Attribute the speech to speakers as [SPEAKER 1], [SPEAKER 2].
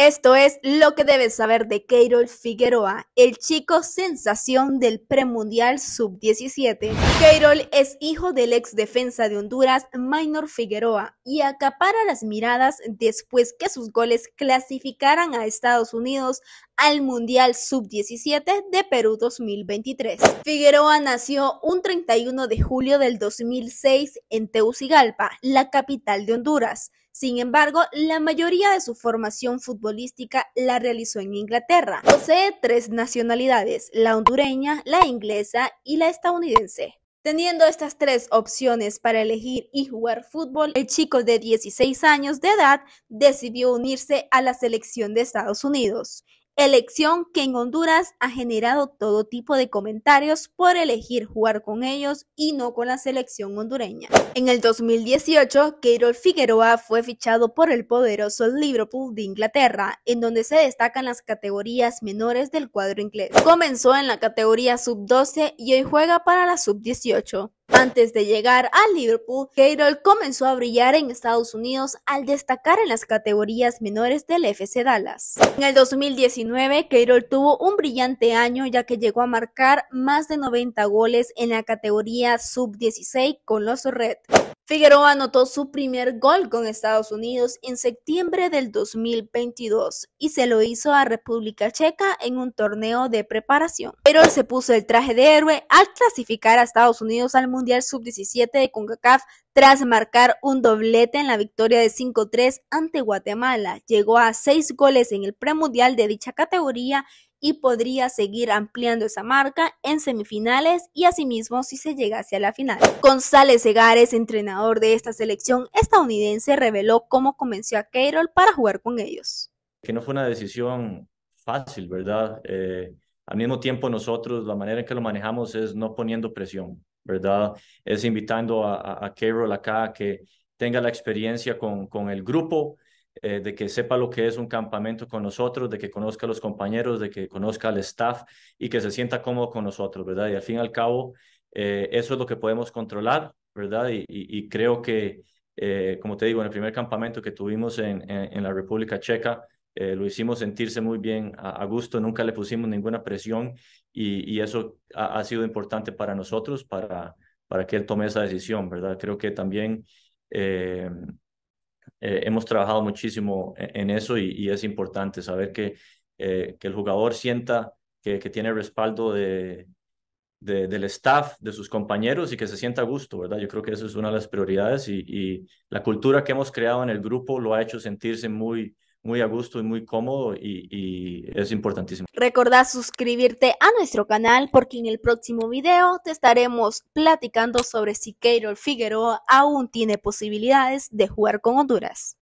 [SPEAKER 1] Esto es lo que debes saber de Keirol Figueroa, el chico sensación del premundial sub-17. Keirol es hijo del ex defensa de Honduras, Minor Figueroa, y acapara las miradas después que sus goles clasificaran a Estados Unidos al Mundial Sub-17 de Perú 2023. Figueroa nació un 31 de julio del 2006 en Teucigalpa, la capital de Honduras. Sin embargo, la mayoría de su formación futbolística la realizó en Inglaterra. Posee tres nacionalidades, la hondureña, la inglesa y la estadounidense. Teniendo estas tres opciones para elegir y jugar fútbol, el chico de 16 años de edad decidió unirse a la selección de Estados Unidos. Elección que en Honduras ha generado todo tipo de comentarios por elegir jugar con ellos y no con la selección hondureña. En el 2018, Keirol Figueroa fue fichado por el poderoso Liverpool de Inglaterra, en donde se destacan las categorías menores del cuadro inglés. Comenzó en la categoría sub-12 y hoy juega para la sub-18. Antes de llegar a Liverpool, Keirol comenzó a brillar en Estados Unidos al destacar en las categorías menores del FC Dallas. En el 2019, Keirol tuvo un brillante año ya que llegó a marcar más de 90 goles en la categoría sub-16 con los Red. Figueroa anotó su primer gol con Estados Unidos en septiembre del 2022 y se lo hizo a República Checa en un torneo de preparación. Pero se puso el traje de héroe al clasificar a Estados Unidos al Mundial Sub-17 de CONCACAF tras marcar un doblete en la victoria de 5-3 ante Guatemala, llegó a seis goles en el premundial de dicha categoría y podría seguir ampliando esa marca en semifinales y asimismo si se llegase a la final. González Segares, entrenador de esta selección estadounidense, reveló cómo convenció a Keirol para jugar con ellos.
[SPEAKER 2] Que no fue una decisión fácil, ¿verdad? Eh, al mismo tiempo nosotros la manera en que lo manejamos es no poniendo presión. ¿verdad? Es invitando a, a, Carol acá a que tenga la experiencia con, con el grupo, eh, de que sepa lo que es un campamento con nosotros, de que conozca a los compañeros, de que conozca al staff y que se sienta cómodo con nosotros, ¿verdad? Y al fin y al cabo, eh, eso es lo que podemos controlar, ¿verdad? Y, creo que, eh, como te digo, en el primer campamento que tuvimos en la República Checa, eh, lo hicimos sentirse muy bien a, gusto, nunca le pusimos ninguna presión y, eso ha, sido importante para nosotros, para, para que él tome esa decisión, ¿verdad? Creo que también eh, eh, hemos trabajado muchísimo e, en, eso y, es importante saber que, que el jugador sienta que, que tiene respaldo de, del staff, de sus compañeros y que se sienta a gusto, ¿verdad? Yo creo que eso es una de las prioridades y la cultura que hemos creado en el grupo lo ha hecho sentirse muy muy a gusto y muy cómodo y, es importantísimo.
[SPEAKER 1] Recordá suscribirte a nuestro canal porque en el próximo video te estaremos platicando sobre si Keirol Figueroa aún
[SPEAKER 2] tiene posibilidades de jugar con Honduras.